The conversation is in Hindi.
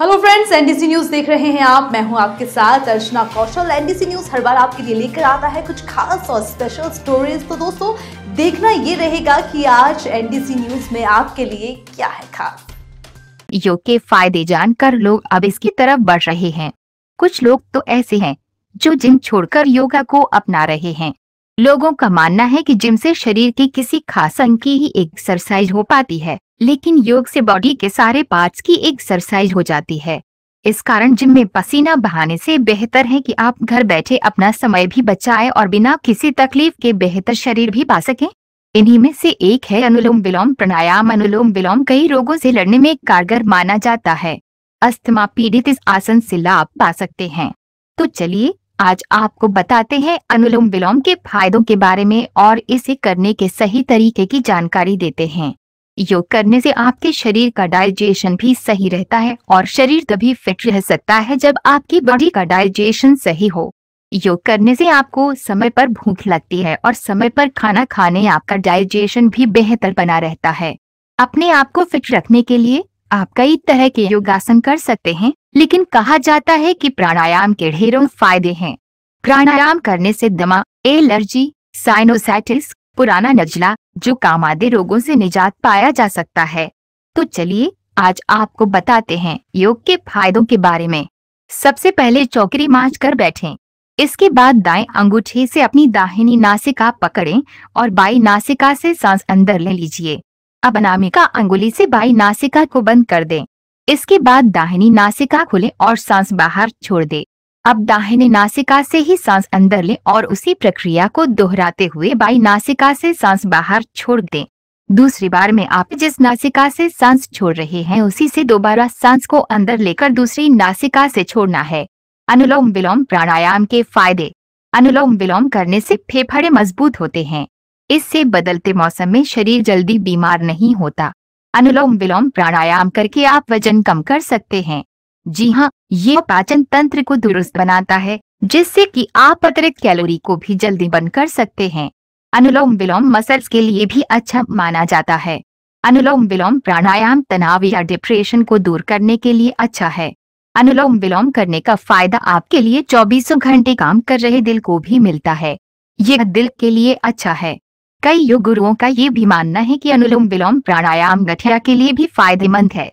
हेलो फ्रेंड्स एनडीसी न्यूज देख रहे हैं आप मैं हूं आपके साथ अर्चना कौशल एनडीसी न्यूज हर बार आपके लिए लेकर आता है कुछ खास और स्पेशल स्टोरीज तो दोस्तों देखना ये रहेगा कि आज एनडीसी न्यूज में आपके लिए क्या है खास योग के फायदे जानकर लोग अब इसकी तरफ बढ़ रहे हैं कुछ लोग तो ऐसे हैं जो जिम छोड़कर योगा को अपना रहे हैं लोगों का मानना है कि जिम से शरीर की किसी खास अंग की ही एक्सरसाइज हो पाती है लेकिन योग से बॉडी के सारे पार्ट्स की एक्सरसाइज हो जाती है इस कारण जिम में पसीना बहाने से बेहतर है कि आप घर बैठे अपना समय भी बचाएं और बिना किसी तकलीफ के बेहतर शरीर भी पा सकें इन्हीं में से एक है अनुलोम विलोम प्राणायाम अनुलोम विलोम कई रोगों से लड़ने में कारगर माना जाता है अस्थमा पीड़ित इस आसन से लाभ पा सकते हैं तो चलिए आज आपको बताते हैं अनुलोम विलोम के फायदों के बारे में और इसे करने के सही तरीके की जानकारी देते हैं योग करने से आपके शरीर का डाइजेशन भी सही रहता है और शरीर तभी फिट रह सकता है जब आपकी बॉडी का डाइजेशन सही हो योग करने से आपको समय पर भूख लगती है और समय पर खाना खाने आपका डाइजेशन भी बेहतर बना रहता है अपने आप को फिट रखने के लिए आप कई तरह के योगासन कर सकते हैं लेकिन कहा जाता है कि प्राणायाम के ढेरों फायदे हैं प्राणायाम करने से दमा एलर्जी साइनोसाइटिस पुराना नजला जो काम आदि रोगों से निजात पाया जा सकता है तो चलिए आज आपको बताते हैं योग के फायदों के बारे में सबसे पहले चौकरी माँच कर बैठे इसके बाद दाएं अंगूठे से अपनी दाहिनी नासिका पकड़ें और बाई नासिका से सांस अंदर ले लीजिए अब अनामिका अंगुली से बाई नासिका को बंद कर दें। इसके बाद दाहिनी नासिका खोलें और सांस बाहर छोड़ दें। अब दाहिने नासिका से ही सांस अंदर लें और उसी प्रक्रिया को दोहराते हुए बाई नासिका से सांस बाहर छोड़ दें दूसरी बार में आप जिस नासिका से सांस छोड़ रहे हैं उसी से दोबारा सांस को अंदर लेकर दूसरी नासिका से छोड़ना है अनुलोम विलोम प्राणायाम के फायदे अनुलोम विलोम करने से फेफड़े मजबूत होते हैं इससे बदलते मौसम में शरीर जल्दी बीमार नहीं होता अनुलोम विलोम प्राणायाम करके आप वजन कम कर सकते हैं जी हाँ ये पाचन तंत्र को दुरुस्त बनाता है जिससे कि आप अतिरिक्त कैलोरी को भी जल्दी बंद कर सकते हैं अनुलोम विलोम मसल्स के लिए भी अच्छा माना जाता है अनुलोम विलोम प्राणायाम तनाव या डिप्रेशन को दूर करने के लिए अच्छा है अनुलोम विलोम करने का फायदा आपके लिए चौबीसों घंटे काम कर रहे दिल को भी मिलता है यह दिल के लिए अच्छा है कई योग गुरुओं का ये भी मानना है कि अनुलोम विलोम प्राणायाम गठिया के लिए भी फायदेमंद है